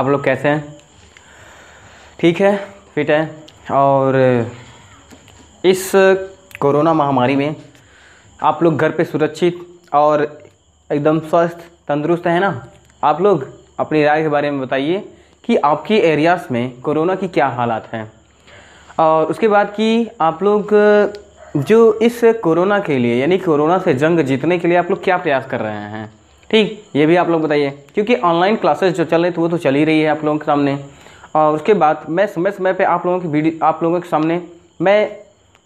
आप लोग कैसे हैं ठीक है फिट है और इस कोरोना महामारी में आप लोग घर पे सुरक्षित और एकदम स्वस्थ तंदुरुस्त हैं ना आप लोग अपनी राय के बारे में बताइए कि आपके एरियाज़ में कोरोना की क्या हालात हैं और उसके बाद कि आप लोग जो इस कोरोना के लिए यानी कोरोना से जंग जीतने के लिए आप लोग क्या प्रयास कर रहे हैं ठीक ये भी आप लोग बताइए क्योंकि ऑनलाइन क्लासेस जो चल रही थी तो वो तो चल ही रही है आप लोगों के सामने और उसके बाद मैं समय समय पर आप लोगों की वीडियो आप लोगों के सामने मैं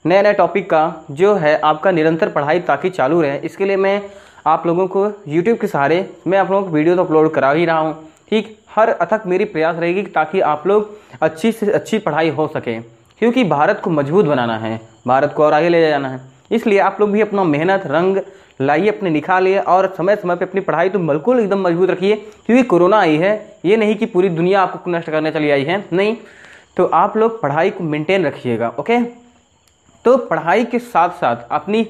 नए नए टॉपिक का जो है आपका निरंतर पढ़ाई ताकि चालू रहे इसके लिए मैं आप लोगों को यूट्यूब के सहारे मैं आप लोगों को वीडियो तो अपलोड करा ही रहा हूँ ठीक हर अथक मेरी प्रयास रहेगी ताकि आप लोग अच्छी से अच्छी पढ़ाई हो सके क्योंकि भारत को मजबूत बनाना है भारत को और आगे ले जाना है इसलिए आप लोग भी अपना मेहनत रंग लाइए अपने निकालिए और समय समय पे अपनी पढ़ाई तो बिल्कुल एकदम मजबूत रखिए क्योंकि कोरोना आई है ये नहीं कि पूरी दुनिया आपको नष्ट करने चली आई है नहीं तो आप लोग पढ़ाई को मेंटेन रखिएगा ओके तो पढ़ाई के साथ साथ अपनी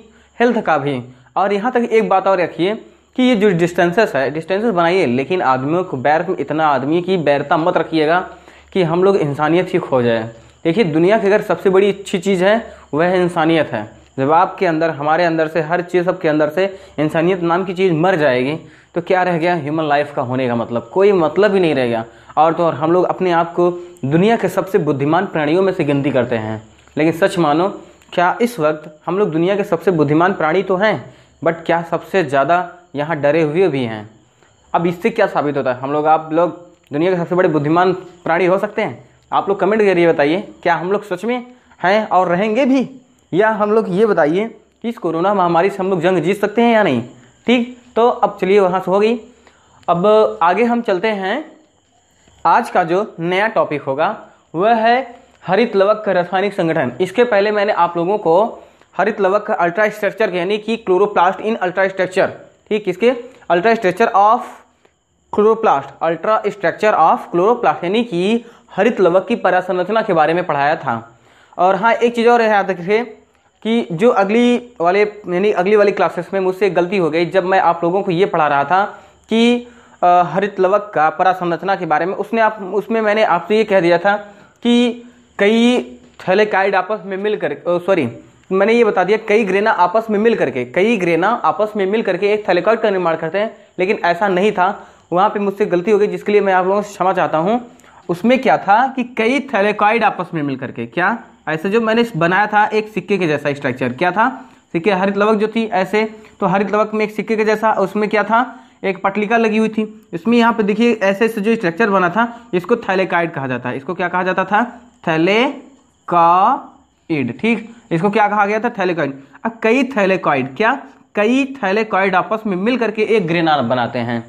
हेल्थ का भी और यहाँ तक एक बात और रखिए कि ये जो डिस्टेंसेस है डिस्टेंसेस बनाइए लेकिन आदमियों को बैर में इतना आदमी की बैरता मत रखिएगा कि हम लोग इंसानियत ही खो जाए देखिए दुनिया की अगर सबसे बड़ी अच्छी चीज़ है वह इंसानियत है जब आपके अंदर हमारे अंदर से हर चीज़ सबके अंदर से इंसानियत नाम की चीज़ मर जाएगी तो क्या रह गया ह्यूमन लाइफ का होने का मतलब कोई मतलब ही नहीं रह गया और तो और हम लोग अपने आप को दुनिया के सबसे बुद्धिमान प्राणियों में से गिनती करते हैं लेकिन सच मानो क्या इस वक्त हम लोग दुनिया के सबसे बुद्धिमान प्राणी तो हैं बट क्या सबसे ज़्यादा यहाँ डरे हुए भी हैं अब इससे क्या साबित होता है हम लोग आप लोग दुनिया के सबसे बड़े बुद्धिमान प्राणी हो सकते हैं आप लोग कमेंट करिए बताइए क्या हम लोग सच में हैं और रहेंगे भी या हम लोग ये बताइए कि इस कोरोना महामारी से हम लोग जंग जीत सकते हैं या नहीं ठीक तो अब चलिए वहाँ से हो गई अब आगे हम चलते हैं आज का जो नया टॉपिक होगा वह है हरित लवक का रासायनिक संगठन इसके पहले मैंने आप लोगों को हरित लवक का अल्ट्रा स्ट्रक्चर यानी कि क्लोरोप्लास्ट इन अल्ट्रा स्ट्रक्चर ठीक इसके ultra structure of chloroplast ultra structure of chloroplast यानी कि हरित लवक की परासंरचना के बारे में पढ़ाया था और हाँ एक चीज़ और याद रखिए कि जो अगली वाले यानी अगली वाली क्लासेस में मुझसे गलती हो गई जब मैं आप लोगों को ये पढ़ा रहा था कि हरित लवक का परासंरचना के बारे में उसने आप उसमें मैंने आपसे ये कह दिया था कि कई थैलेकाइड आपस में मिल कर सॉरी मैंने ये बता दिया कई ग्रेना आपस में मिल करके कई ग्रेना आपस में मिल करके एक थैलेकाइड का निर्माण करते हैं लेकिन ऐसा नहीं था वहाँ पे मुझसे गलती हो गई जिसके लिए मैं आप लोगों से क्षमा चाहता हूँ उसमें क्या था कि कई थैलेकाइड आपस में मिल करके क्या ऐसे जो मैंने बनाया था एक सिक्के के जैसा स्ट्रक्चर क्या था सिक्के हरित लवक जो थी ऐसे तो हरित लवक में एक सिक्के के जैसा उसमें क्या था एक पटलिका लगी हुई थी इसमें यहाँ पे देखिए ऐसे ऐसे जो स्ट्रक्चर बना था इसको थैलेकाइड कहा जाता है इसको क्या कहा जाता था थैलेकाइड ठीक इसको क्या कहा गया था थैलेकाइड अब कई थैलेकॉइड क्या कई थैलेकॉइड आपस में मिल करके एक ग्रेना बनाते हैं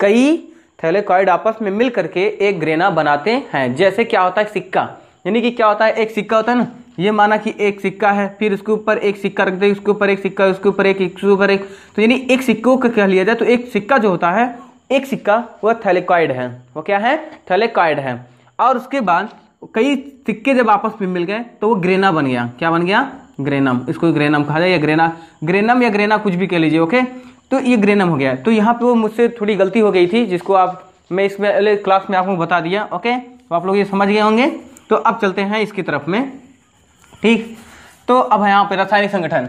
कई थैलेकॉइड आपस में मिल करके एक ग्रेना बनाते हैं जैसे क्या होता है सिक्का यानी कि क्या होता है एक सिक्का होता है ना ये माना कि एक सिक्का है फिर उसके ऊपर एक सिक्का रख दे उसके ऊपर एक सिक्का उसके ऊपर एक उसके ऊपर एक तो यानी एक सिक्कों का क्या लिया जाए तो एक सिक्का जो होता है एक सिक्का वह थैलेकॉइड है वो क्या है थैलेकॉइड है और उसके बाद कई सिक्के जब आपस में मिल गए तो वो ग्रेना बन गया क्या बन गया ग्रेनम इसको ग्रेनम कहा जाए या ग्रेना ग्रेनम या ग्रेना कुछ भी कह लीजिए ओके तो ये ग्रेनम हो गया तो यहाँ पे वो मुझसे थोड़ी गलती हो गई थी जिसको आप मैं इसमें क्लास में आपको बता दिया ओके तो आप लोग ये समझ गए होंगे तो अब चलते हैं इसकी तरफ में ठीक तो अब यहाँ पर रासायनिक संगठन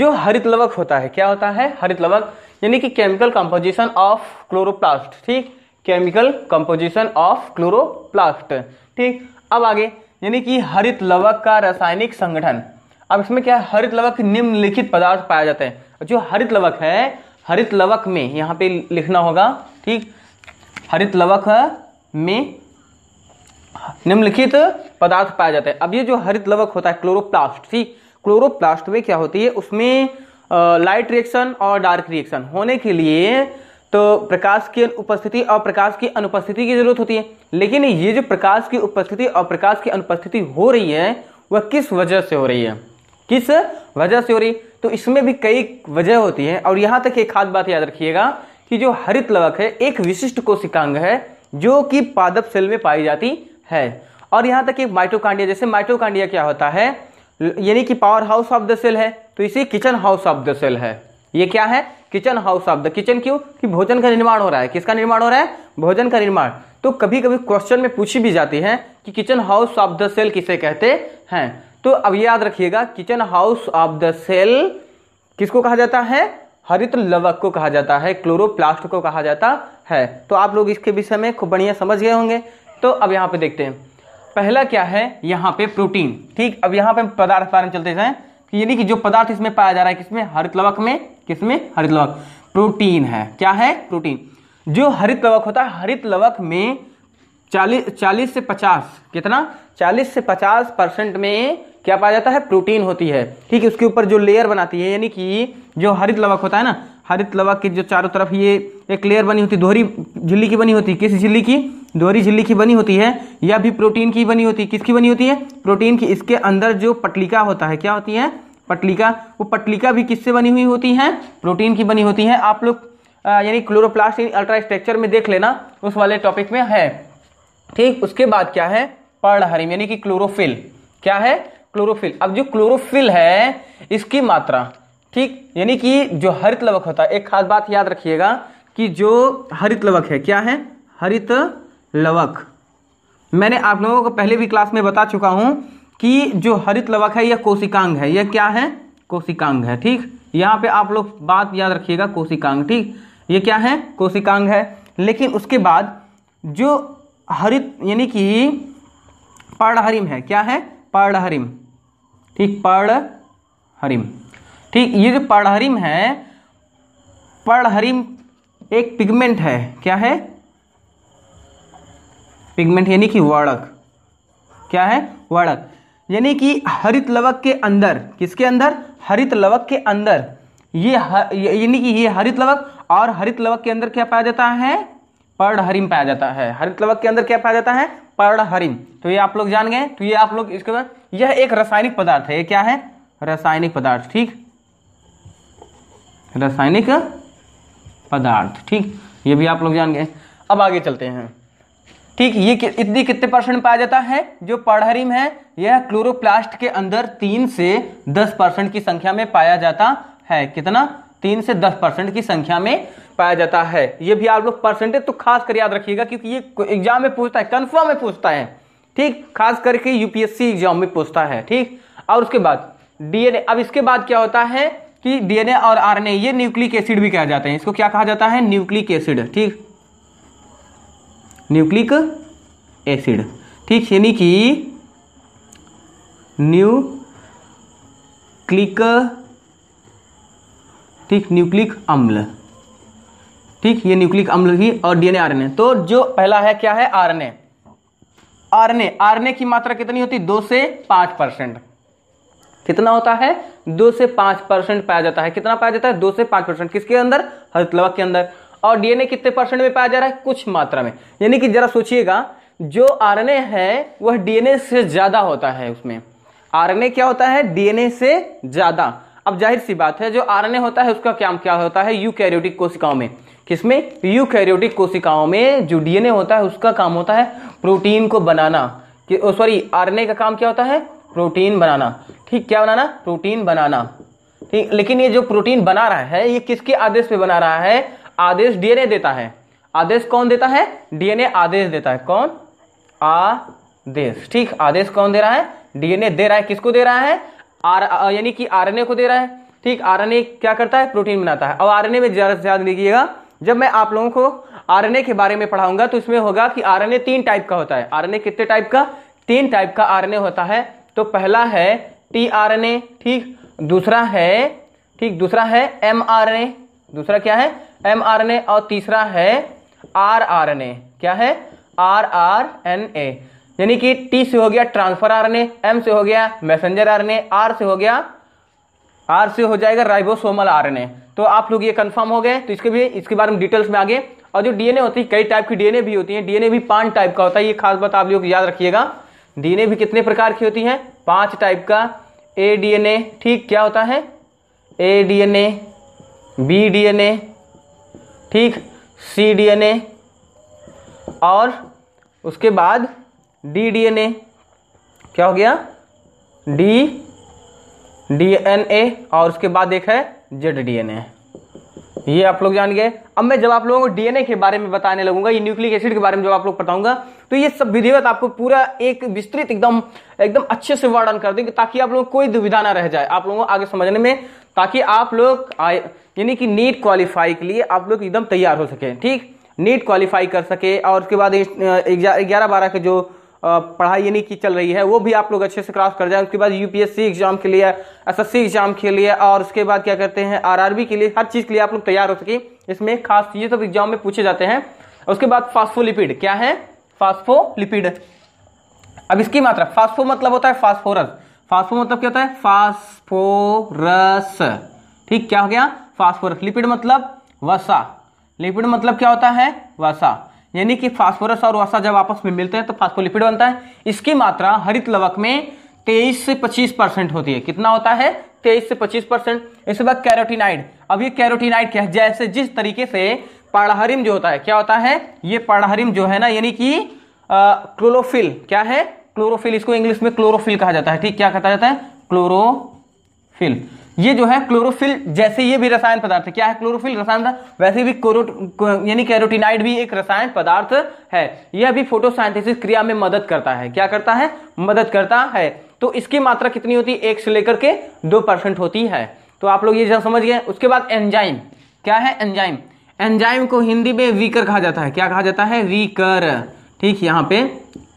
जो हरित लवक होता है क्या होता है हरित लवक यानी कि केमिकल कंपोजिशन ऑफ क्लोरोप्लास्ट ठीक केमिकल कंपोजिशन ऑफ क्लोरोप्लास्ट ठीक अब आगे यानी कि हरित लवक का रासायनिक संगठन अब इसमें क्या है हरित लवक निम्नलिखित पदार्थ पाए जाते हैं जो हरित लवक है हरित लवक में यहाँ पे लिखना होगा ठीक हरित लवक में निम्नलिखित पदार्थ पाए जाते हैं अब ये जो हरित लवक होता है क्लोरोप्लास्ट ठीक क्लोरोप्लास्ट में क्या होती है उसमें लाइट रिएक्शन और डार्क रिएक्शन होने के लिए तो प्रकाश की उपस्थिति और प्रकाश की अनुपस्थिति की जरूरत होती है लेकिन ये जो प्रकाश की उपस्थिति और प्रकाश की अनुपस्थिति हो रही है वह किस वजह से हो रही है किस वजह से हो रही है तो इसमें भी कई वजह होती है और यहाँ तक एक खास बात याद रखिएगा कि जो हरित लवक है एक विशिष्ट कोशिकांग है जो कि पादप सेल में पाई जाती है और यहाँ तक कि माइटोकांडिया जैसे माइटोकांडिया क्या होता है यानी कि power house of the cell है तो इसे kitchen house of the cell है ये क्या है kitchen house of the kitchen क्यों कि भोजन का निर्माण हो रहा है किसका निर्माण हो रहा है भोजन का निर्माण तो कभी कभी क्वेश्चन में पूछी भी जाती है कि kitchen house of the cell किसे कहते हैं तो अब याद रखिएगा kitchen house of the cell किसको कहा जाता है हरित लवक को कहा जाता है क्लोरोप्लास्ट को कहा जाता है तो आप लोग इसके विषय में खूब बढ़िया समझ गए होंगे तो अब यहाँ पे देखते हैं पहला क्या है यहाँ पे प्रोटीन ठीक अब यहाँ पे पदार्थ में चलते जाए यानी कि जो पदार्थ इसमें पाया जा रहा है किसमें हरित लवक में किसमें हरित लवक प्रोटीन है क्या है प्रोटीन जो हरित लवक होता है हरित लवक में चालीस चालीस से पचास कितना चालीस से पचास परसेंट में क्या पाया जाता है प्रोटीन होती है ठीक है उसके ऊपर जो लेयर बनाती है यानी कि जो हरित लवक होता है ना हरित लवक की जो चारों तरफ ये एक लेयर बनी होती है दोहरी झिल्ली की बनी होती है किस झिल्ली की दोहरी झिल्ली की बनी होती है या भी प्रोटीन की बनी होती है किसकी बनी होती है प्रोटीन की इसके अंदर जो पटलिका होता है क्या होती है पटलिका वो पटलिका भी किससे बनी हुई होती है प्रोटीन की बनी होती है आप लोग यानी क्लोरोप्लास्ट अल्ट्रास्ट्रक्चर में देख लेना उस वाले टॉपिक में है ठीक उसके बाद क्या है पर्णहरिम यानी कि क्लोरोफिल क्या है क्लोरोफिल अब जो क्लोरोफिल है इसकी मात्रा ठीक यानी कि जो हरित लवक होता है एक खास बात याद रखिएगा कि जो हरित लवक है क्या है हरित लवक मैंने आप लोगों को पहले भी क्लास में बता चुका हूं कि जो हरित लवक है यह कोशिकांग है यह क्या है कोशिकांग है ठीक यहाँ पे आप लोग बात याद रखिएगा कोशिकांग ठीक यह क्या है कोशिकांग है लेकिन उसके बाद जो हरित यानी कि पर्णहरिम है क्या है पर्णहरिम ठीक पर्णहरिम ठीक ये जो पर्णहरिम है पर्णहरिम एक पिगमेंट है क्या है पिगमेंट यानी कि वर्णक क्या है वर्णक यानी कि हरित लवक के अंदर किसके अंदर हरित लवक के अंदर ये यानी कि ये हरित लवक और हरित लवक के अंदर क्या पाया जाता है पर्णहरिम पाया जाता है हरित लवक के अंदर क्या पाया जाता है पर्णहरिम तो ये आप लोग जान गए तो ये आप लोग इसके बाद यह एक रासायनिक पदार्थ है ये क्या है रासायनिक पदार्थ ठीक रासायनिक पदार्थ ठीक ये भी आप लोग जान गए अब आगे चलते हैं ठीक ये कि, इतनी कितने परसेंट पाया जाता है जो पढ़हरिम है यह क्लोरोप्लास्ट के अंदर तीन से दस परसेंट की संख्या में पाया जाता है कितना तीन से दस परसेंट की संख्या में पाया जाता है ये भी आप लोग परसेंटेज तो खास कर याद रखिएगा क्योंकि ये एग्जाम में पूछता है कन्फर्म में पूछता है ठीक खास करके यूपीएससी एग्जाम में पूछता है ठीक और उसके बाद डीएनए अब इसके बाद क्या होता है कि डीएनए और आरएनए ये न्यूक्लिक एसिड भी कहा जाता है इसको क्या कहा जाता है न्यूक्लिक एसिड ठीक न्यूक्लिक एसिड ठीक यानी कि न्यू क्लिक ठीक न्यूक्लिक अम्ल ठीक ये न्यूक्लिक अम्ल ही और डीएनए आरएनए तो जो पहला है क्या है आरएनए आरएनए आरएनए की मात्रा कितनी होती है दो से पांच परसेंट कितना होता है दो से पांच परसेंट पाया जाता है कितना पाया जाता है दो से पांच परसेंट किसके अंदर हरित लवक के अंदर और डीएनए कितने परसेंट में पाया जा रहा है कुछ मात्रा में यानी कि जरा सोचिएगा जो आरएनए है वह डीएनए से ज्यादा होता है उसमें आरएनए क्या होता है डीएनए से ज्यादा अब जाहिर सी बात है जो आरएनए होता है उसका क्या क्या होता है यूकैरियोटिक कोशिकाओं में किसमें यूकैरियोटिक कोशिकाओं में जो डीएनए होता है उसका काम होता है प्रोटीन को बनाना सॉरी आरएनए का काम क्या होता है प्रोटीन बनाना ठीक क्या बनाना प्रोटीन बनाना ठीक लेकिन ये जो प्रोटीन बना रहा है ये किसके आदेश पे बना रहा है आदेश डीएनए देता है आदेश कौन देता है डीएनए आदेश देता है कौन आदेश ठीक आदेश कौन दे रहा है डीएनए दे रहा है किसको दे रहा है आर यानी कि आरएनए को दे रहा है ठीक आरएनए क्या करता है प्रोटीन बनाता है अब आरएनए में ज़्यादा से ज्यादा देखिएगा जब मैं आप लोगों को आरएनए के बारे में पढ़ाऊंगा तो इसमें होगा कि आरएनए तीन टाइप का होता है आरएनए कितने टाइप का तीन टाइप का आरएनए होता है तो पहला है टी आर ठीक दूसरा है ठीक दूसरा है एम दूसरा क्या है एम आर एन ए और तीसरा है आर आर एन ए क्या है आर आर एन ए यानी कि टी से हो गया transfer R N A M से हो गया messenger R N A R से हो गया आर से हो जाएगा राइबोसोमल आर एन ए तो आप लोग ये कंफर्म हो गए तो इसके भी इसके बारे में डिटेल्स में आगे और जो डीएनए होती है कई टाइप की डीएनए भी होती है डीएनए भी पांच टाइप का होता है ये खास बात आप लोग याद रखिएगा डीएनए भी कितने प्रकार की होती है पांच टाइप का ए डीएनए ठीक क्या होता है ए डीएनए बी डीएनए ठीक सी ए और उसके बाद डी ए क्या हो गया डी ए और उसके बाद एक है जेड डीएनए ये आप लोग जान गए अब मैं जब आप लोगों को डीएनए के बारे में बताने लगूंगा ये न्यूक्लिक एसिड के बारे में जब आप लोग बताऊंगा तो ये सब विधिवत आपको पूरा एक विस्तृत एकदम एकदम अच्छे से वर्णन कर देंगे ताकि आप लोगों को कोई दुविधा ना रह जाए आप लोगों को आगे समझने में ताकि आप लोग यानी कि नीट क्वालिफाई के लिए आप लोग एकदम तैयार हो सकें ठीक नीट क्वालिफाई कर सके और उसके बाद ग्यारह बारह के जो पढ़ाई यानी कि चल रही है वो भी आप लोग अच्छे से क्रॉस कर जाए उसके बाद यूपीएससी एग्जाम के लिए एसएससी एग्जाम के लिए और उसके बाद क्या करते हैं आरआरबी के लिए हर चीज़ के लिए आप लोग तैयार हो सके इसमें खास ये सब एग्जाम में पूछे जाते हैं उसके बाद फास्फोलिपिड क्या है फास्फोलिपिड अब इसकी मात्रा फास्फो मतलब होता है फास्फोरस फास्फो मतलब क्या होता है फास्फोरस ठीक क्या हो गया फास्फोरस लिपिड मतलब वसा लिपिड मतलब क्या होता है वसा यानी कि फास्फोरस और वसा जब आपस में मिलते हैं तो फास्फोलिपिड बनता है इसकी मात्रा हरित लवक में तेईस से पच्चीस परसेंट होती है कितना होता है तेईस से पच्चीस परसेंट इसके बाद कैरोटीनाइड अब ये कैरोटीनाइड क्या है जैसे जिस तरीके से पाड़ाहरिम जो होता है क्या होता है ये पाड़ाहरिम जो है ना यानी कि क्लोरोफिल क्या है क्लोरोफिल इसको इंग्लिश में क्लोरोफिल कहा जाता है ठीक क्या कहा जाता है क्लोरोफिल ये जो है क्लोरोफिल जैसे ये भी रसायन पदार्थ है क्या है क्लोरोफिल रसायन पदार्थ वैसे भी कोरोट यानी कैरोटीनाइड भी एक रसायन पदार्थ है यह भी फोटोसाइंथेसिस क्रिया में मदद करता है क्या करता है मदद करता है तो इसकी मात्रा कितनी होती है एक से लेकर के दो परसेंट होती है तो आप लोग ये जब समझ गए उसके बाद एंजाइम क्या है एंजाइम एंजाइम को हिंदी में वीकर कहा जाता है क्या कहा जाता है वीकर ठीक यहाँ पे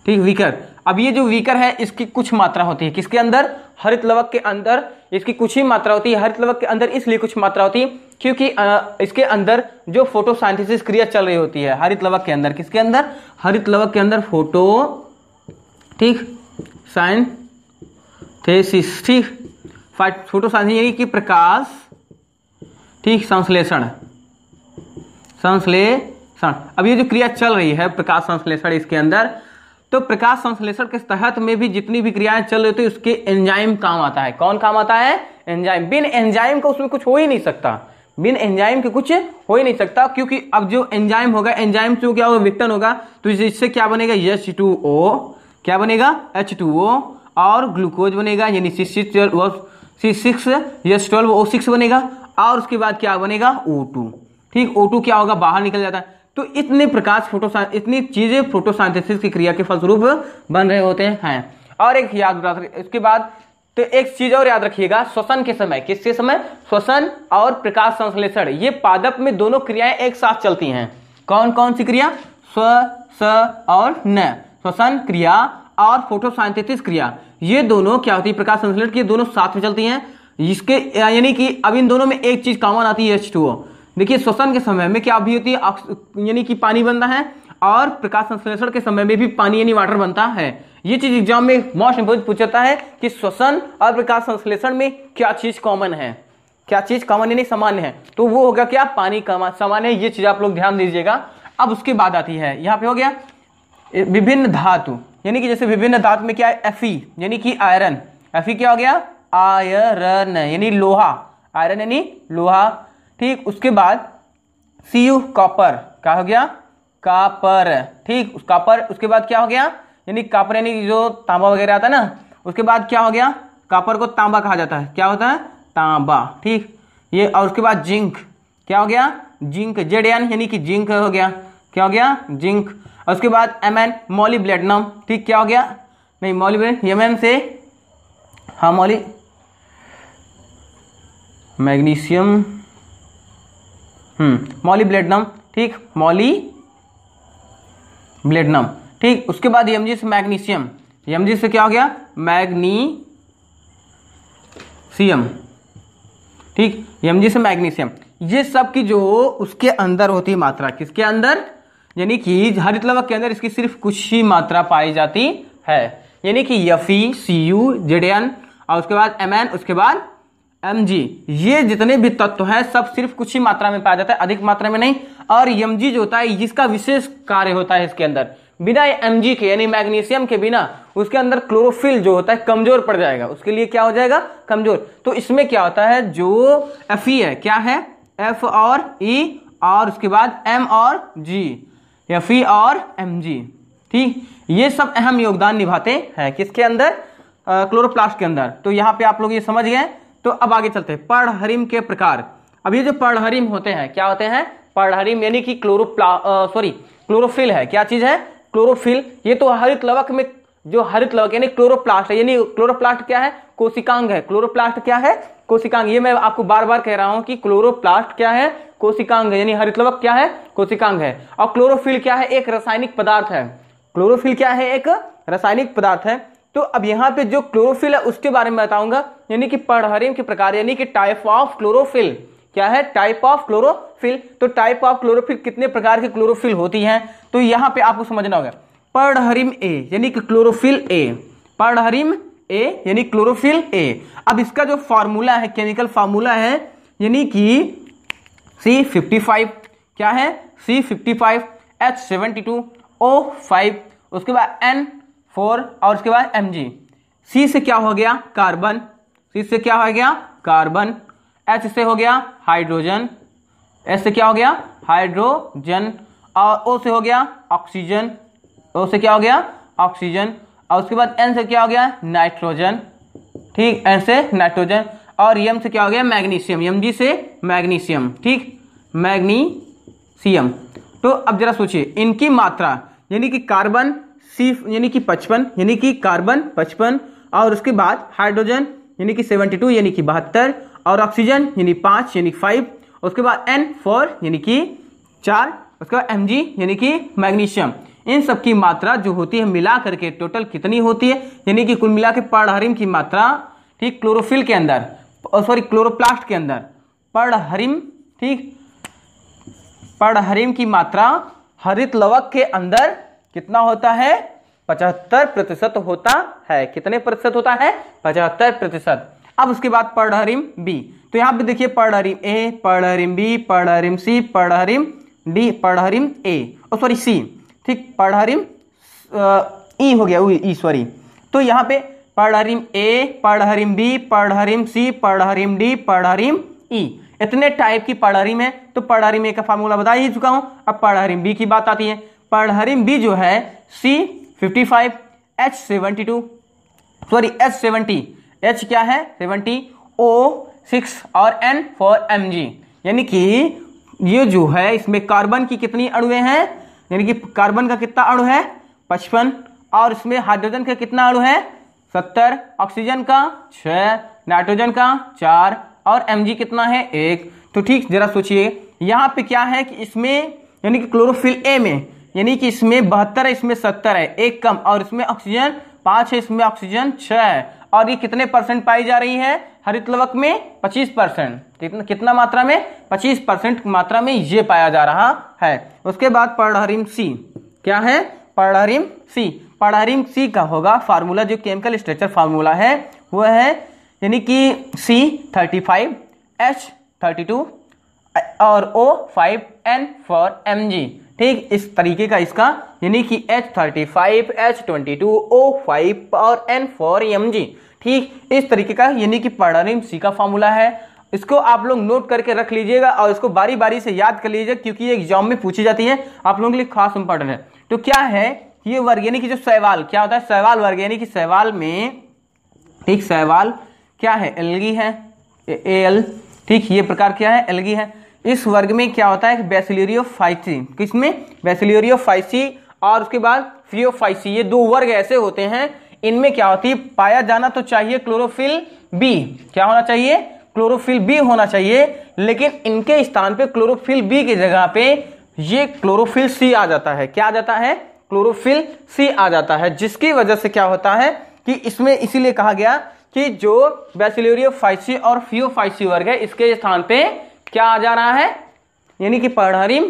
ठीक वीकर अब ये जो वीकर है इसकी कुछ मात्रा होती है किसके अंदर हरित लवक के अंदर इसकी कुछ ही मात्रा होती है हरित लवक के अंदर इसलिए कुछ मात्रा होती है क्योंकि इसके अंदर जो फोटोसाइंथेसिस क्रिया चल रही होती है हरित लवक के अंदर किसके अंदर हरित लवक के अंदर फोटो ठीक साइंथेसिस ठीक फोटो यानी कि प्रकाश ठीक संश्लेषण संश्लेषण अब ये जो क्रिया चल रही है प्रकाश संश्लेषण इसके अंदर तो प्रकाश संश्लेषण के तहत में भी जितनी भी क्रियाएं चल रही होती है उसके एंजाइम काम आता है कौन काम आता है एंजाइम बिन एंजाइम का उसमें कुछ हो ही नहीं सकता बिन एंजाइम के कुछ हो ही नहीं सकता क्योंकि अब जो एंजाइम होगा एंजाइम से क्या होगा विक्टन होगा तो इससे क्या बनेगा एच टू ओ क्या बनेगा एच टू ओ और ग्लूकोज बनेगा यानी C six six yes twelve O six बनेगा और उसके बाद क्या बनेगा ओ टू ठीक ओ टू क्या होगा बाहर निकल जाता है तो इतने प्रकाश फोटो इतनी चीजें फोटोसाइंथेसिस की क्रिया के फलस्वरूप बन रहे होते हैं और एक याद इसके बाद तो एक चीज और याद रखिएगा श्वसन के समय किसके समय श्वसन और प्रकाश संश्लेषण ये पादप में दोनों क्रियाएं एक साथ चलती हैं कौन कौन सी क्रिया स्व स और न श्वसन क्रिया और फोटोसाइंथेसिस क्रिया ये दोनों क्या होती है प्रकाश संश्लेषण की दोनों साथ में चलती हैं इसके यानी कि अब इन दोनों में एक चीज कॉमन आती है एच टू ओ देखिए श्वसन के समय में क्या भी होती है यानी कि पानी बनता है और प्रकाश संश्लेषण के समय में भी पानी यानी वाटर बनता है ये चीज एग्जाम में मोस्ट इंपोर्टेंट पूछता है कि श्वसन और प्रकाश संश्लेषण में क्या चीज कॉमन है क्या चीज कॉमन यानी सामान्य है तो वो होगा क्या पानी सामान्य ये चीज आप लोग ध्यान दीजिएगा अब उसके बाद आती है यहाँ पे हो गया विभिन्न धातु यानी कि जैसे विभिन्न धातु में क्या है एफी यानी कि आयरन एफी क्या हो गया आयरन यानी लोहा आयरन यानी लोहा ठीक उसके बाद सी यू कॉपर क्या हो गया कापर ठीक उस कापर उसके बाद क्या हो गया यानी कापर यानी जो तांबा वगैरह आता है ना उसके बाद क्या हो गया कापर को तांबा कहा जाता है क्या होता है तांबा ठीक ये और उसके बाद जिंक क्या हो गया जिंक जेड एन यानी कि जिंक हो गया क्या हो गया जिंक और उसके बाद एम एन मॉलीब्लेडनम ठीक क्या हो गया नहीं मॉलीब्लेड एम एन से हाँ मॉली मैग्नीशियम मॉलीब्लेडनम हम्म, ठीक मॉली ब्लेडनम ठीक उसके बाद यमजी से मैग्नीशियम यमजी से क्या हो गया मैग्नीशियम ठीक यमजी से मैग्नीशियम ये सब की जो उसके अंदर होती है मात्रा किसके अंदर यानी कि हरित लवक के अंदर इसकी सिर्फ कुछ ही मात्रा पाई जाती है यानी कि यफी सी यू जेड और उसके बाद एम उसके बाद एम जी ये जितने भी तत्व हैं सब सिर्फ कुछ ही मात्रा में पाया जाता है अधिक मात्रा में नहीं और एम जी जो होता है जिसका विशेष कार्य होता है इसके अंदर बिना एम जी के यानी मैग्नीशियम के बिना उसके अंदर क्लोरोफिल जो होता है कमजोर पड़ जाएगा उसके लिए क्या हो जाएगा कमजोर तो इसमें क्या होता है जो एफ ई है क्या है एफ और ई e और उसके बाद एम और जी एफ ई और एम जी ठीक ये सब अहम योगदान निभाते हैं किसके अंदर क्लोरोप्लास्ट के अंदर तो यहाँ पे आप लोग ये समझ गए तो अब आगे चलते हैं पढ़हरिम के प्रकार अब ये जो पढ़हरिम होते हैं क्या होते हैं पढ़हरिम यानी कि क्लोरोप्ला सॉरी क्लोरोफिल है क्या चीज है क्लोरोफिल ये तो हरित लवक में जो हरित लवक यानी क्लोरोप्लास्ट है यानी क्लोरोप्लास्ट क्या है कोशिकांग है क्लोरोप्लास्ट क्या है कोशिकांग ये मैं आपको बार बार कह रहा हूं कि क्लोरोप्लास्ट क्या है कोशिकांग है यानी हरित लवक क्या है कोशिकांग है और क्लोरोफिल क्या है एक रासायनिक पदार्थ है क्लोरोफिल क्या है एक रासायनिक पदार्थ है तो अब यहाँ पे जो क्लोरोफिल है उसके बारे में बताऊंगा यानी कि पढ़हरिम के प्रकार यानी कि टाइप ऑफ क्लोरोफिल क्या है टाइप ऑफ क्लोरोफिल तो टाइप ऑफ क्लोरोफिल कितने प्रकार की क्लोरोफिल होती है तो यहाँ पे आपको समझना होगा पढ़हरिम ए यानी कि क्लोरोफिल ए पढ़हरिम ए यानी क्लोरोफिल ए अब इसका जो फार्मूला है केमिकल फार्मूला है यानी कि सी क्या है सी फिफ्टी फाइव उसके बाद एन फोर और उसके बाद एम जी सी से क्या हो गया कार्बन सी से क्या हो गया कार्बन एच से हो गया हाइड्रोजन एस से क्या हो गया हाइड्रोजन और ओ से हो गया ऑक्सीजन ओ से क्या हो गया ऑक्सीजन और उसके बाद एन से क्या हो गया नाइट्रोजन ठीक एन से नाइट्रोजन और यम से क्या हो गया मैग्नीशियम यम जी से मैग्नीशियम ठीक मैग्नीशियम तो अब जरा सोचिए इनकी मात्रा यानी कि कार्बन सी यानी कि पचपन यानी कि कार्बन पचपन और उसके बाद हाइड्रोजन यानी कि सेवनटी टू यानी कि बहत्तर और ऑक्सीजन यानी पाँच यानी फाइव उसके बाद एन फोर यानी कि चार उसके बाद एम जी यानी कि मैग्नीशियम इन सब की मात्रा जो होती है मिला करके टोटल कितनी होती है यानी कि कुल मिला के पर्णहरिम की मात्रा ठीक क्लोरोफिल के अंदर और सॉरी क्लोरोप्लास्ट के अंदर पर्णहरिम ठीक पर्णहरिम की मात्रा हरित लवक के अंदर कितना होता है पचहत्तर प्रतिशत होता है कितने प्रतिशत होता है पचहत्तर प्रतिशत अब उसके बाद पढ़हरिम बी तो यहां पे देखिए पढ़हरिम ए पढ़हरिम बी पढ़हरिम सी पढ़हरिम डी पढ़हरिम ए सॉरी सी ठीक पढ़हरिम ई हो गया ई सॉरी तो यहां पे पढ़हरिम ए पढ़हरिम बी पढ़हरिम सी पढ़हरिम डी पढ़हरिम ई इतने टाइप की पढ़हरिम है तो पढ़हरिम ए का फॉर्मूला बता ही चुका हूं अब पढ़हरिम बी की बात आती है परहरिम बी जो है C fifty five H seventy two sorry H seventy H क्या है सेवेंटी ओ सिक्स और एन फॉर एम जी यानी कि ये जो है इसमें कार्बन की कितनी अणुए हैं यानी कि कार्बन का कितना अणु है पचपन और इसमें हाइड्रोजन का कितना अणु है सत्तर ऑक्सीजन का छ नाइट्रोजन का चार और एम जी कितना है एक तो ठीक जरा सोचिए यहाँ पे क्या है कि इसमें यानी कि क्लोरोफिल ए में यानी कि इसमें बहत्तर है इसमें सत्तर है एक कम और इसमें ऑक्सीजन पाँच है इसमें ऑक्सीजन छः है और ये कितने परसेंट पाई जा रही है हरित लवक में पच्चीस परसेंट कितना मात्रा में पच्चीस परसेंट मात्रा में ये पाया जा रहा है उसके बाद पढ़हरिम सी क्या है पढ़हरिम सी पढ़हरिम सी का होगा फार्मूला जो केमिकल स्ट्रक्चर फार्मूला है वह है यानी कि C thirty five H thirty two और O five N four M G ठीक इस तरीके का इसका यानी कि H thirty five H twenty two O five और एन फोर एम जी ठीक इस तरीके का यानी कि पर्णरिम सी का फॉर्मूला है इसको आप लोग नोट करके रख लीजिएगा और इसको बारी बारी से याद कर लीजिएगा क्योंकि ये एग्जाम में पूछी जाती है आप लोगों के लिए खास इंपॉर्टेंट है तो क्या है ये वर्ग यानी कि जो सहवाल क्या होता है सहवाल वर्ग यानी कि सहवाल में ठीक सहवाल क्या है एलगी है एल ठीक ये प्रकार क्या है एलगी है इस वर्ग में क्या होता है बेसिलेरियोफाइसी किसमें बेसिलेरियोफाइसी और उसके बाद फियोफाइसी ये दो वर्ग ऐसे होते हैं इनमें क्या होती है पाया जाना तो चाहिए क्लोरोफिल बी क्या होना चाहिए क्लोरोफिल बी होना चाहिए लेकिन इनके स्थान पे क्लोरोफिल बी की जगह पे ये क्लोरोफिल सी आ जाता है क्या आ जाता है क्लोरोफिल सी आ जाता है जिसकी वजह से क्या होता है कि इसमें इसीलिए कहा गया कि जो बेसिलोरियो और फियोफाइसी वर्ग है इसके स्थान पर क्या आ जा रहा है यानी कि पढ़हरिम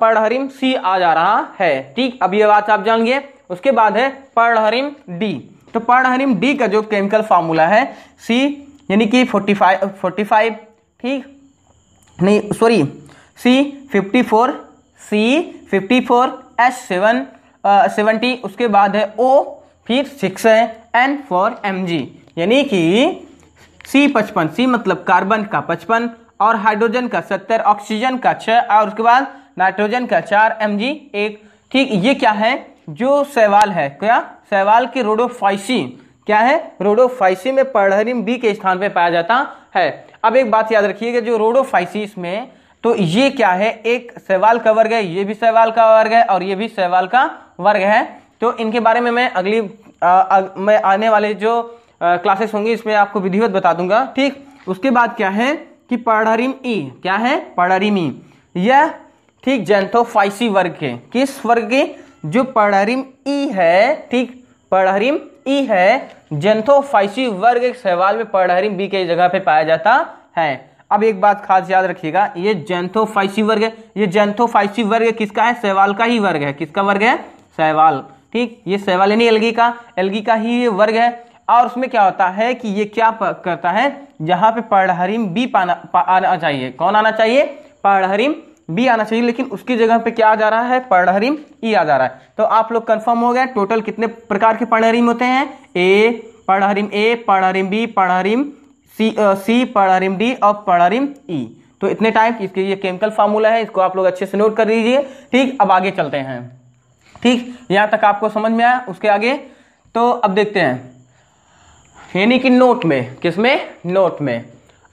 पढ़हरिम सी आ जा रहा है ठीक अब ये बात आप जानिए उसके बाद है पढ़हरिम डी तो पढ़हरिम डी का जो केमिकल फार्मूला है सी यानी कि फोर्टी फाइव फोर्टी फाइव ठीक नहीं sorry C fifty four C fifty four H seven seventy उसके बाद है ओ फिर सिक्स है एन फॉर एम जी यानी कि सी पचपन सी मतलब कार्बन का पचपन और हाइड्रोजन का सत्तर ऑक्सीजन का छः और उसके बाद नाइट्रोजन का चार एम जी एक ठीक ये क्या है जो सवाल है क्या सवाल की रोडोफाइसी क्या है रोडोफाइसी में पढ़रिम बी के स्थान पर पाया जाता है अब एक बात याद रखिएगा जो रोडोफाइसिस में तो ये क्या है एक सवाल का वर्ग है ये भी सवाल का वर्ग है और ये भी सवाल का वर्ग है तो इनके बारे में मैं अगली आ, आ, मैं आने वाले जो क्लासेस होंगी इसमें आपको विधिवत बता दूंगा ठीक उसके बाद क्या है कि पढ़रिम ई क्या है पढ़रिम ई यह ठीक जैंथोफाइसी वर्ग के किस वर्ग के जो पढ़रिम ई है ठीक पढ़रिम ई है जेंथोफाइसी वर्ग एक सवाल में पढ़रिम बी के जगह पे पाया जाता है अब एक बात खास याद रखिएगा ये जेंथोफाइसी वर्ग है ये जेंथोफाइसी वर्ग किसका है सवाल का ही वर्ग है किसका वर्ग है सवाल ठीक ये सवाल यानी एलगी का एलगी का ही वर्ग है और उसमें क्या होता है कि ये क्या करता है जहां पे पढ़हरिम बी पाना आना चाहिए कौन आना चाहिए पढ़हरिम बी आना चाहिए लेकिन उसकी जगह पे क्या आ जा रहा है पढ़हरिम ई आ जा रहा है तो आप लोग कंफर्म हो गए टोटल कितने प्रकार के पढ़हरिम होते हैं ए पढ़हरिम ए पढ़हरिम बी पढ़हरिम सी आ, सी पढ़हरिम डी और पढ़हरिम ई e। तो इतने टाइम इसके ये केमिकल फार्मूला है इसको आप लोग अच्छे से नोट कर लीजिए ठीक अब आगे चलते हैं ठीक यहाँ तक आपको समझ में आया उसके आगे तो अब देखते हैं यानी कि नोट में किसमें नोट में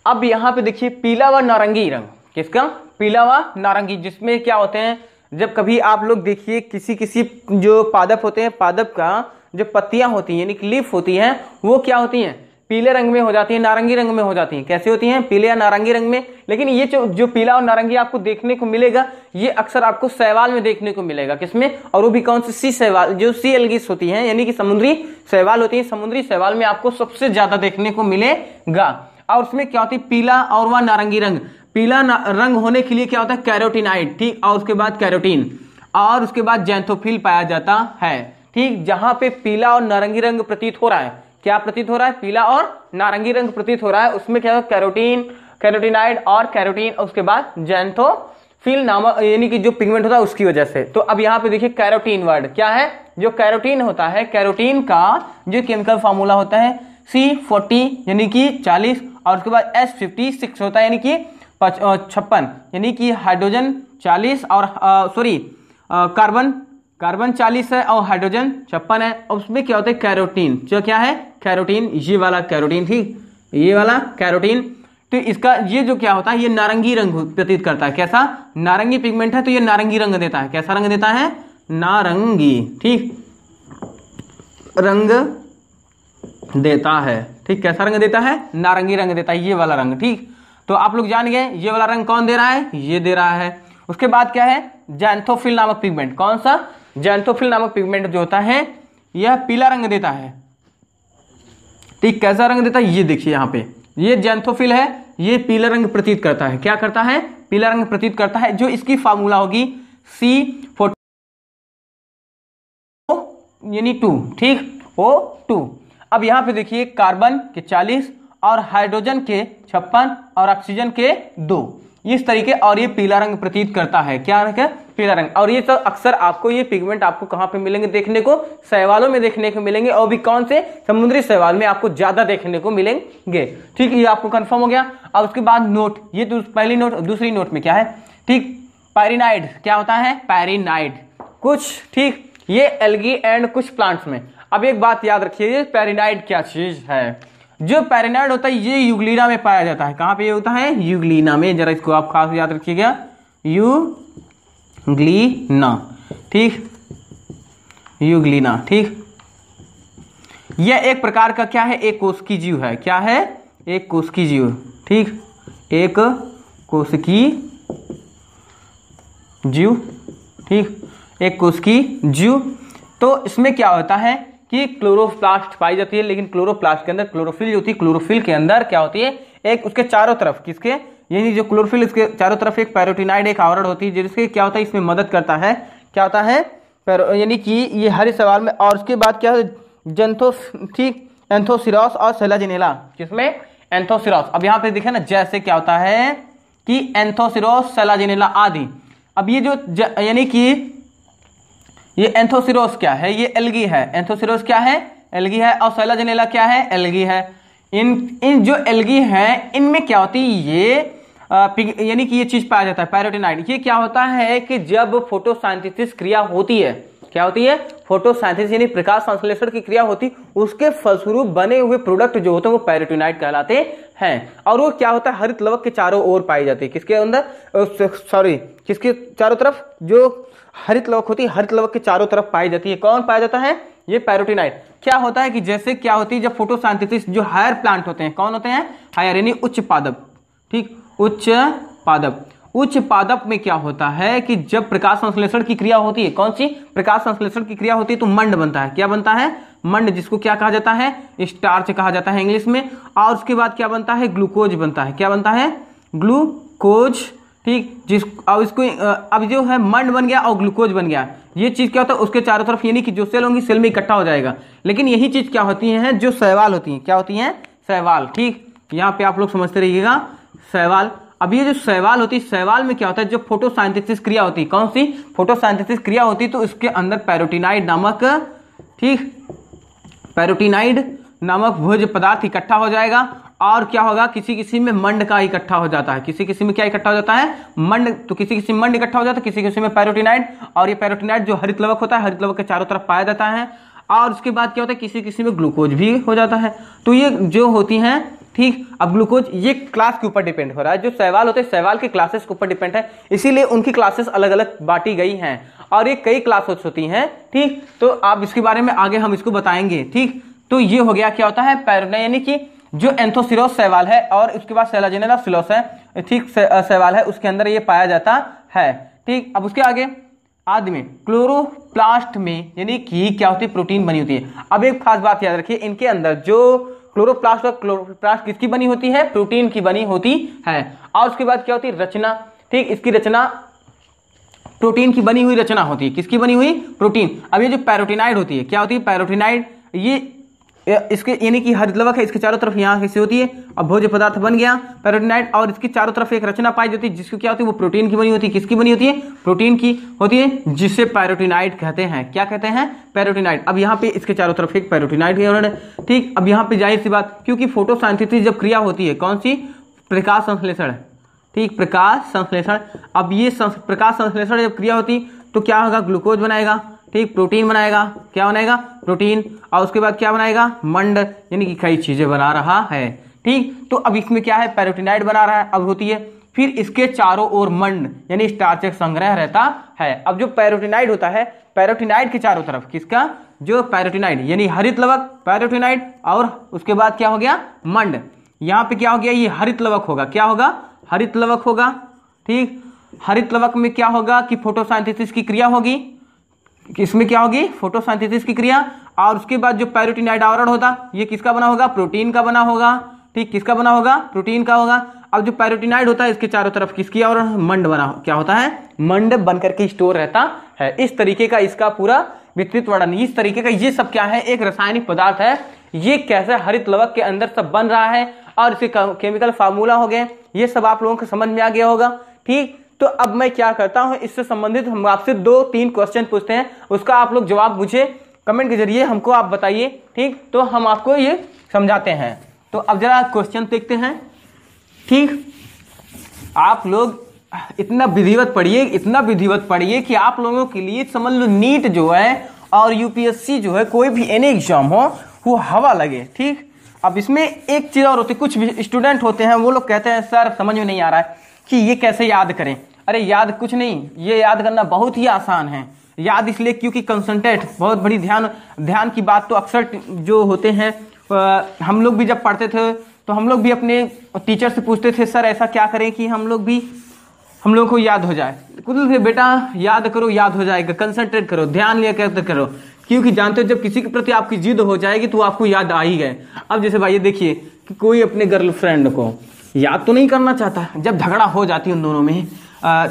अब यहाँ पे देखिए पीला व नारंगी रंग किसका पीला व नारंगी जिसमें क्या होते हैं जब कभी आप लोग देखिए किसी किसी जो पादप होते हैं पादप का जो पत्तियां होती हैं यानी कि लीफ होती हैं वो क्या होती हैं पीले रंग में हो जाती हैं नारंगी रंग में हो जाती हैं कैसे होती हैं पीले या नारंगी रंग में लेकिन ये जो जो पीला और नारंगी आपको देखने को मिलेगा ये अक्सर आपको सहवाल में देखने को मिलेगा किसमें और वो भी कौन सी सी सहवाल जो सी एलगीस होती हैं यानी कि समुद्री सहवाल होती है समुद्री सहवाल में आपको सबसे ज्यादा देखने को मिलेगा और उसमें क्या होती है पीला और वह नारंगी रंग पीला रंग होने के लिए क्या होता है कैरोटीनाइड ठीक और उसके बाद कैरोटीन और उसके बाद जैंथोफिल पाया जाता है ठीक जहां पे पीला और नारंगी रंग प्रतीत हो रहा है क्या प्रतीत हो रहा है पीला और नारंगी रंग प्रतीत हो रहा है उसमें क्या होगा कैरोटीन कैरोटीनाइड और कैरोटीन उसके बाद जैंथो फिल नामक यानी कि जो पिगमेंट होता है उसकी वजह से तो अब यहाँ पे देखिए कैरोटीन वर्ड क्या है जो कैरोटीन होता है कैरोटीन का जो केमिकल फार्मूला होता है सी फोर्टी यानी कि चालीस और उसके बाद एस फिफ्टी सिक्स होता है यानी कि छप्पन यानी कि हाइड्रोजन चालीस और सॉरी कार्बन कार्बन चालीस है और हाइड्रोजन छप्पन है और उसमें क्या होता है कैरोटीन जो क्या है कैरोटीन ये वाला कैरोटीन ठीक ये वाला कैरोटीन तो इसका ये जो क्या होता है ये नारंगी रंग प्रतीत करता है कैसा नारंगी पिगमेंट है तो ये नारंगी रंग देता है कैसा रंग देता है नारंगी ठीक रंग देता है ठीक कैसा रंग देता है नारंगी रंग देता है ये वाला रंग ठीक तो आप लोग जान गए ये वाला रंग कौन दे रहा है ये दे रहा है उसके बाद क्या है जैंथोफिल नामक पिगमेंट कौन सा जैंथोफिल नामक पिगमेंट जो होता है यह पीला रंग देता है ठीक कैसा रंग देता है ये देखिए यहाँ पे ये जैंथोफिल है ये पीला रंग प्रतीत करता है क्या करता है पीला रंग प्रतीत करता है जो इसकी फार्मूला होगी सी फोटो यानी टू ठीक ओ टू अब यहाँ पे देखिए कार्बन के चालीस और हाइड्रोजन के छप्पन और ऑक्सीजन के दो इस तरीके और ये पीला रंग प्रतीत करता है क्या रंग पीला रंग और ये सब अक्सर आपको ये पिगमेंट आपको कहाँ पे मिलेंगे देखने को सहवालों में देखने को मिलेंगे और भी कौन से समुद्री सहवाल में आपको ज्यादा देखने को मिलेंगे ठीक ये आपको कन्फर्म हो गया अब उसके बाद नोट ये तो पहली नोट दूसरी नोट में क्या है ठीक पैरिनाइड क्या होता है पैरिनाइड कुछ ठीक ये एलगी एंड कुछ प्लांट्स में अब एक बात याद रखिए पैरिनाइड क्या चीज है जो पैरिनाइड होता है ये युगलीना में पाया जाता है कहाँ पे ये होता है युगलीना में जरा इसको आप खास याद रखिएगा यू ग्लीना ठीक यूग्लीना ठीक यह एक प्रकार का क्या है एक कोश की जीव है क्या है एक कोश की जीव ठीक एक कोश की जीव ठीक एक कोश की जीव तो इसमें क्या होता है कि क्लोरोप्लास्ट पाई जाती है लेकिन क्लोरोप्लास्ट के अंदर क्लोरोफिल जो होती है क्लोरोफिल के अंदर क्या होती है एक उसके चारों तरफ किसके यानी जो क्लोरोफिल इसके चारों तरफ एक पैरोटिनाइड एक आवरण होती है जिसके क्या होता है इसमें मदद करता है क्या होता है यानी कि ये हर सवाल में और उसके बाद क्या जंथोथी एंथोसिरॉस और सेलाजिनेला किसमें एंथोसिरॉस अब यहाँ पे देखे ना जैसे क्या होता है कि एंथोसिरोस सेलाजिनेला आदि अब ये जो यानी कि ये एंथोसिरोस क्या है ये एलगी है एंथोसिरोस क्या है एलगी है और सेलाजिनेला क्या है एलगी है इन इन जो एलगी हैं इनमें क्या होती है ये यानी कि ये चीज पाया जाता है पैरोटेनाइड ये क्या होता है कि जब फोटोसाइंथिस क्रिया होती है क्या होती है फोटोसाइंथिस यानी प्रकाश संश्लेषण की क्रिया होती उसके फलस्वरूप बने हुए प्रोडक्ट जो होते हैं वो पैरोटेनाइड कहलाते हैं और वो क्या होता है हरित लवक के चारों ओर पाई जाती है किसके अंदर सॉरी किसके चारों तरफ जो हरित लवक होती है हरित लवक के चारों तरफ पाई जाती है कौन पाया जाता है ये पैरोटिनाइड क्या होता है कि जैसे क्या होती है जब फोटोसाइंथिस जो हायर प्लांट होते हैं कौन होते हैं हायर यानी उच्च पादप ठीक उच्च पादप उच्च पादप में क्या होता है कि जब प्रकाश संश्लेषण की क्रिया होती है कौन सी प्रकाश संश्लेषण की क्रिया होती है तो मंड बनता है क्या बनता है मंड जिसको क्या कहा जाता है स्टार्च कहा जाता है इंग्लिश में और उसके बाद क्या बनता है ग्लूकोज बनता है क्या बनता है ग्लूकोज ठीक जिस अब इसको अब जो है मंड बन गया और ग्लूकोज बन गया ये चीज़ क्या होता है उसके चारों तरफ यानी कि जो सेल होंगी सेल में इकट्ठा हो जाएगा लेकिन यही चीज़ क्या होती है जो सहवाल होती है क्या होती है सहवाल ठीक यहाँ पे आप लोग समझते रहिएगा शैवाल अब ये जो शैवाल होती है शैवाल में क्या होता है जो फोटोसाइंथेसिस क्रिया होती है कौन सी फोटोसाइंथेसिस क्रिया होती है तो इसके अंदर पैरोटीनाइड नामक ठीक पैरोटीनाइड नामक भोज पदार्थ इकट्ठा हो जाएगा और क्या होगा किसी किसी में मंड का इकट्ठा हो जाता है किसी किसी में क्या इकट्ठा हो जाता है मंड तो किसी किसी में मंड इकट्ठा हो जाता है किसी किसी में पैरोटीनाइड और ये पैरोटीनाइड जो हरित लवक होता है हरित लवक के चारों तरफ पाया जाता है और उसके बाद क्या होता है किसी किसी में ग्लूकोज भी हो जाता है तो ये जो होती हैं ठीक अब ग्लूकोज ये क्लास के ऊपर डिपेंड हो रहा है जो सहवाल होते हैं सहवाल के क्लासेस के ऊपर डिपेंड है इसीलिए उनकी क्लासेस अलग अलग बांटी गई हैं और ये कई क्लासेस होती हैं ठीक तो आप इसके बारे में आगे हम इसको बताएंगे ठीक तो ये हो गया क्या होता है पैरोना यानी कि जो एंथोसिरोस सहवाल है और उसके बाद सेलाजेनेला सिलोस है ठीक सहवाल है उसके अंदर ये पाया जाता है ठीक अब उसके आगे आदमी क्लोरोप्लास्ट में यानी कि क्या होती है प्रोटीन बनी होती है अब एक खास बात याद रखिए इनके अंदर जो क्लोरोप्लास्ट और क्लोरोप्लास्ट किसकी बनी होती है प्रोटीन की बनी होती है और उसके बाद क्या होती है रचना ठीक इसकी रचना प्रोटीन की बनी हुई रचना होती है किसकी बनी हुई प्रोटीन अब ये जो पैरोटिनाइड होती है क्या होती है पैरोटिनाइड ये इसके यानी कि हर लवक है इसके चारों तरफ यहाँ कैसे होती है अब भोज्य पदार्थ बन गया पेरोटिनाइड और इसके चारों तरफ एक रचना पाई जाती है जिसको क्या होती है वो प्रोटीन की बनी होती है किसकी बनी होती है प्रोटीन की होती है जिसे पैरोटीनाइट कहते हैं क्या कहते हैं पैरोटीनाइट अब यहाँ पे इसके चारों तरफ एक पैरोटीनाइट है ठीक अब यहाँ पे जाहिर सी बात क्योंकि फोटो जब क्रिया होती है कौन सी प्रकाश संश्लेषण ठीक प्रकाश संश्लेषण अब ये प्रकाश संश्लेषण जब क्रिया होती तो क्या होगा ग्लूकोज बनाएगा ठीक प्रोटीन बनाएगा क्या बनाएगा प्रोटीन और उसके बाद क्या बनाएगा मंड यानी कि कई चीज़ें बना रहा है ठीक तो अब इसमें क्या है पैरोटिनाइड बना रहा है अब होती है फिर इसके चारों ओर मंड यानी स्टार्चक संग्रह रहता है अब जो पैरोटिनाइड होता है पैरोटीनाइड के चारों तरफ किसका जो पैरोटिनाइड यानी हरित लवक पैरोटिनाइड और उसके बाद क्या हो गया मंड यहाँ पे क्या हो गया ये हरित लवक होगा क्या होगा हरित लवक होगा ठीक हरित लवक में क्या होगा कि फोटोसाइंथेसिस की क्रिया होगी इसमें क्या होगी फोटोसिंथेसिस की क्रिया और उसके बाद जो पैरोटीनाइड आवरण होता ये किसका बना होगा प्रोटीन का बना होगा ठीक किसका बना होगा प्रोटीन का होगा अब जो पैरोटीनाइड होता है इसके चारों तरफ किसकी आवरण मंड बना क्या होता है मंड बन करके स्टोर रहता है इस तरीके का इसका पूरा विस्तृत वर्णन इस तरीके का ये सब क्या है एक रासायनिक पदार्थ है ये कैसे हरित लवक के अंदर सब बन रहा है और इसके केमिकल फार्मूला हो गए ये सब आप लोगों को समझ में आ गया होगा ठीक तो अब मैं क्या करता हूँ इससे संबंधित हम आपसे दो तीन क्वेश्चन पूछते हैं उसका आप लोग जवाब मुझे कमेंट के जरिए हमको आप बताइए ठीक तो हम आपको ये समझाते हैं तो अब जरा क्वेश्चन देखते हैं ठीक आप लोग इतना विधिवत पढ़िए इतना विधिवत पढ़िए कि आप लोगों के लिए समझ लो नीट जो है और यूपीएससी जो है कोई भी एनी एग्जाम हो वो हवा लगे ठीक अब इसमें एक चीज़ और होती है कुछ भी स्टूडेंट होते हैं वो लोग कहते हैं सर समझ में नहीं आ रहा है कि ये कैसे याद करें अरे याद कुछ नहीं ये याद करना बहुत ही आसान है याद इसलिए क्योंकि कंसनट्रेट बहुत बड़ी ध्यान ध्यान की बात तो अक्सर जो होते हैं हम लोग भी जब पढ़ते थे तो हम लोग भी अपने टीचर से पूछते थे सर ऐसा क्या करें कि हम लोग भी हम लोगों को याद हो जाए कुछ से बेटा याद करो याद हो जाएगा कंसंट्रेट करो ध्यान लिया कर करो क्योंकि जानते हो जब किसी के प्रति आपकी जिद हो जाएगी तो आपको याद आ ही गए अब जैसे भाई देखिए कि कोई अपने गर्लफ्रेंड को याद तो नहीं करना चाहता जब झगड़ा हो जाती उन दोनों में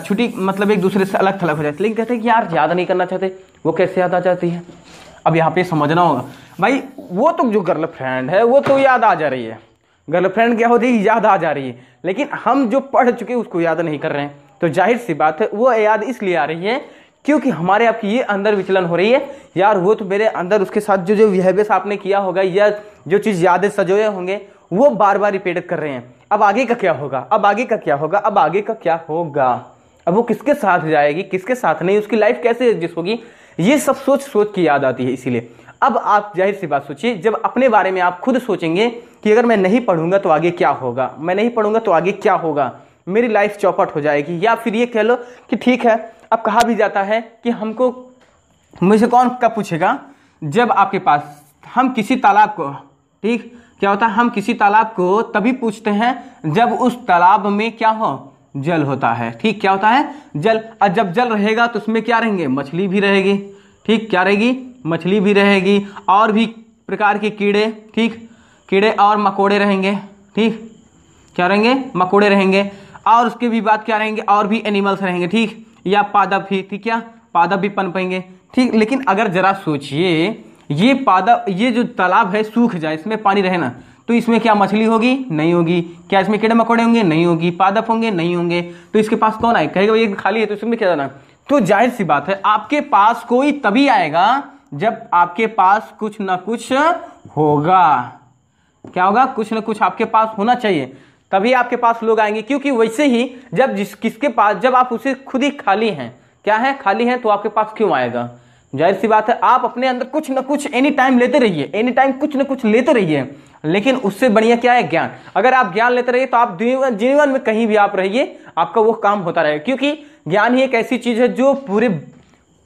छुट्टी मतलब एक दूसरे से अलग थलग हो जाती है लेकिन कहते हैं कि यार याद नहीं करना चाहते वो कैसे याद आ जाती है अब यहाँ पे समझना होगा भाई वो तो जो गर्लफ्रेंड है वो तो याद आ जा रही है गर्लफ्रेंड क्या होती है याद आ जा रही है लेकिन हम जो पढ़ चुके उसको याद नहीं कर रहे हैं तो जाहिर सी बात है वो याद इसलिए आ रही है क्योंकि हमारे आपकी ये अंदर विचलन हो रही है यार वो तो मेरे अंदर उसके साथ जो जो बिहेवियर आपने किया होगा या जो चीज़ यादें सजोए होंगे वो बार बार रिपीट कर रहे हैं अब आगे का क्या होगा अब आगे का क्या होगा अब आगे का क्या होगा अब वो किसके साथ जाएगी किसके साथ नहीं उसकी लाइफ कैसे एडजस्ट होगी ये सब सोच सोच की याद आती है इसीलिए अब आप जाहिर सी बात सोचिए जब अपने बारे में आप खुद सोचेंगे कि अगर मैं नहीं पढ़ूंगा तो आगे क्या होगा मैं नहीं पढ़ूंगा तो आगे क्या होगा मेरी लाइफ चौपट हो जाएगी या फिर ये कह लो कि ठीक है अब कहा भी जाता है कि हमको मुझे कौन कब पूछेगा जब आपके पास हम किसी तालाब को ठीक क्या होता है हम किसी तालाब को तभी पूछते हैं जब उस तालाब में क्या हो जल होता है ठीक क्या होता है जल और जब जल रहेगा तो उसमें क्या रहेंगे मछली भी रहेगी ठीक क्या रहेगी मछली भी रहेगी और भी प्रकार के कीड़े ठीक कीड़े और मकोड़े रहेंगे ठीक क्या रहेंगे मकोड़े रहेंगे और उसके भी बात क्या रहेंगे और भी एनिमल्स रहेंगे ठीक या पादप भी ठीक क्या पादप भी पनपेंगे ठीक लेकिन अगर ज़रा सोचिए ये पादा ये जो तालाब है सूख जाए इसमें पानी रहे ना तो इसमें क्या मछली होगी नहीं होगी क्या इसमें कीड़े मकोड़े होंगे नहीं होगी पादप होंगे नहीं होंगे तो इसके पास कौन आए कहेगा ये खाली है तो इसमें क्या जाना तो जाहिर सी बात है आपके पास कोई तभी आएगा जब आपके पास कुछ ना कुछ होगा क्या होगा कुछ ना कुछ आपके पास होना चाहिए तभी आपके पास लोग आएंगे क्योंकि वैसे ही जब जिस किसके पास जब आप उसे खुद ही खाली हैं क्या है खाली हैं तो आपके पास क्यों आएगा जाहिर सी बात है आप अपने अंदर कुछ ना कुछ एनी टाइम लेते रहिए एनी टाइम कुछ ना कुछ लेते रहिए लेकिन उससे बढ़िया क्या है ज्ञान अगर आप ज्ञान लेते रहिए तो आप जीवन में कहीं भी आप रहिए आपका वो काम होता रहेगा क्योंकि ज्ञान ही एक ऐसी चीज़ है जो पूरे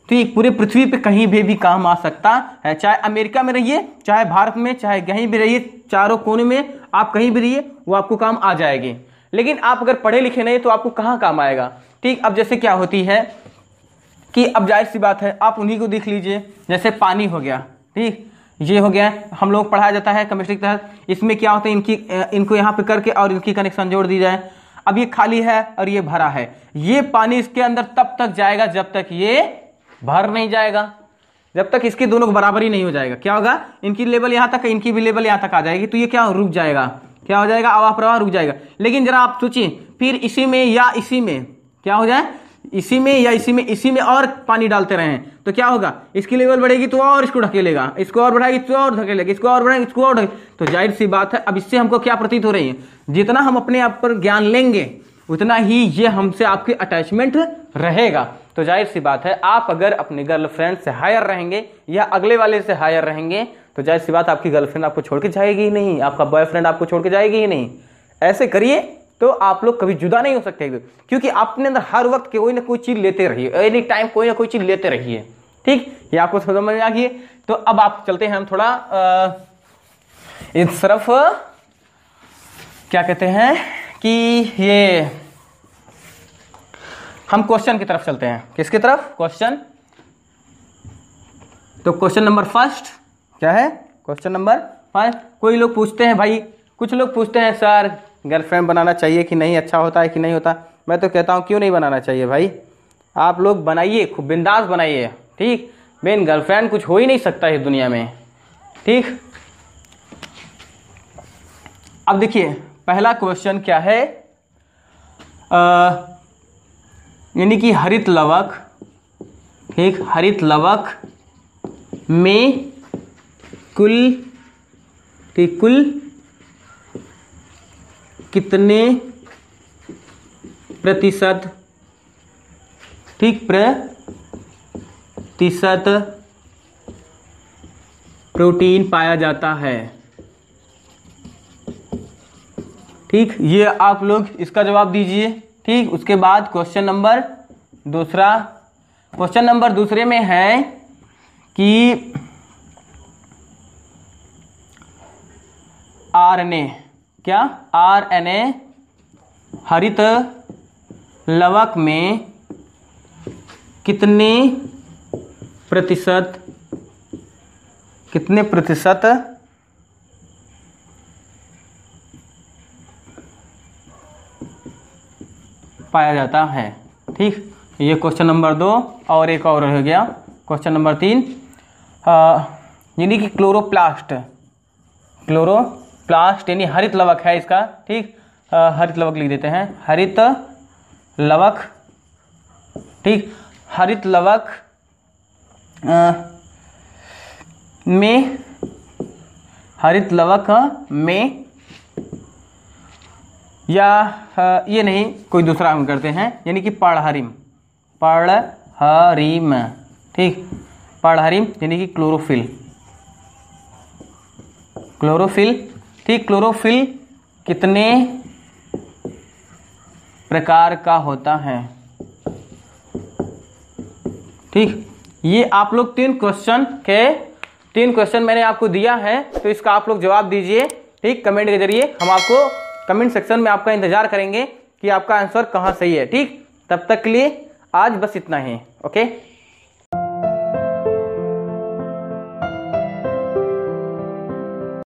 ठीक तो पूरे पृथ्वी पे कहीं भी भी काम आ सकता है चाहे अमेरिका में रहिए चाहे भारत में चाहे कहीं भी रहिए चारों कोने में आप कहीं भी रहिए वो आपको काम आ जाएगी लेकिन आप अगर पढ़े लिखे नहीं तो आपको कहाँ काम आएगा ठीक अब जैसे क्या होती है कि अब जाहिर सी बात है आप उन्हीं को देख लीजिए जैसे पानी हो गया ठीक ये हो गया हम लोग पढ़ाया जाता है कमिस्ट्री के तहत इसमें क्या होता है इनकी इनको यहाँ पे करके और इनकी कनेक्शन जोड़ दी जाए अब ये खाली है और ये भरा है ये पानी इसके अंदर तब तक जाएगा जब तक ये भर नहीं जाएगा जब तक इसके दोनों को बराबर ही नहीं हो जाएगा क्या होगा इनकी लेवल यहाँ तक इनकी भी लेवल यहाँ तक आ जाएगी तो ये क्या रुक जाएगा क्या हो जाएगा आवा प्रवाह रुक जाएगा लेकिन जरा आप सोचिए फिर इसी में या इसी में क्या हो जाए इसी में या इसी में इसी में और पानी डालते रहें तो क्या होगा इसकी लेवल बढ़ेगी तो और इसको ढकेलेगा इसको और बढ़ाएगी तो और ढकेलेगा इसको और बढ़ाएगी इसको और तो जाहिर सी बात है अब इससे हमको क्या प्रतीत हो रही है जितना हम अपने आप पर ज्ञान लेंगे उतना ही ये हमसे आपकी अटैचमेंट रहेगा तो जाहिर सी बात है आप अगर अपने गर्लफ्रेंड से हायर रहेंगे या अगले वाले से हायर रहेंगे तो जाहिर सी बात आपकी गर्लफ्रेंड आपको छोड़ के जाएगी ही नहीं आपका बॉयफ्रेंड आपको छोड़ के जाएगी ही नहीं ऐसे करिए तो आप लोग कभी जुदा नहीं हो सकते क्योंकि अपने अंदर हर वक्त कोई ना कोई चीज़ लेते रहिए एनी टाइम कोई ना कोई चीज़ लेते रहिए ठीक ये आपको समझ में आ गई तो अब आप चलते हैं हम थोड़ा आ, इस तरफ क्या कहते हैं कि ये हम क्वेश्चन की तरफ चलते हैं किसकी तरफ क्वेश्चन तो क्वेश्चन नंबर फर्स्ट क्या है क्वेश्चन नंबर फर्स्ट कोई लोग पूछते हैं भाई कुछ लोग पूछते हैं सर गर्लफ्रेंड बनाना चाहिए कि नहीं अच्छा होता है कि नहीं होता मैं तो कहता हूँ क्यों नहीं बनाना चाहिए भाई आप लोग बनाइए खूब बिंदास बनाइए ठीक मेन गर्लफ्रेंड कुछ हो ही नहीं सकता इस दुनिया में ठीक अब देखिए पहला क्वेश्चन क्या है यानी कि हरित लवक ठीक हरित लवक में कुल ठीक कुल कितने प्रतिशत ठीक प्रतिशत प्रोटीन पाया जाता है ठीक ये आप लोग इसका जवाब दीजिए ठीक उसके बाद क्वेश्चन नंबर दूसरा क्वेश्चन नंबर दूसरे में है कि आरएनए क्या आर एन ए हरित लवक में कितने प्रतिशत कितने प्रतिशत पाया जाता है ठीक ये क्वेश्चन नंबर दो और एक और हो गया क्वेश्चन नंबर तीन यानी कि क्लोरोप्लास्ट क्लोरो प्लास्ट यानी हरित लवक है इसका ठीक हरित लवक लिख देते हैं हरित लवक ठीक हरित लवक आ, में हरित लवक में या आ, ये नहीं कोई दूसरा हम करते हैं यानी कि पढ़हरिम पढ़हरिम ठीक पढ़हरिम यानी कि क्लोरोफिल क्लोरोफिल ठीक क्लोरोफिल कितने प्रकार का होता है ठीक ये आप लोग तीन क्वेश्चन के तीन क्वेश्चन मैंने आपको दिया है तो इसका आप लोग जवाब दीजिए ठीक कमेंट के जरिए हम आपको कमेंट सेक्शन में आपका इंतजार करेंगे कि आपका आंसर कहाँ सही है ठीक तब तक के लिए आज बस इतना ही ओके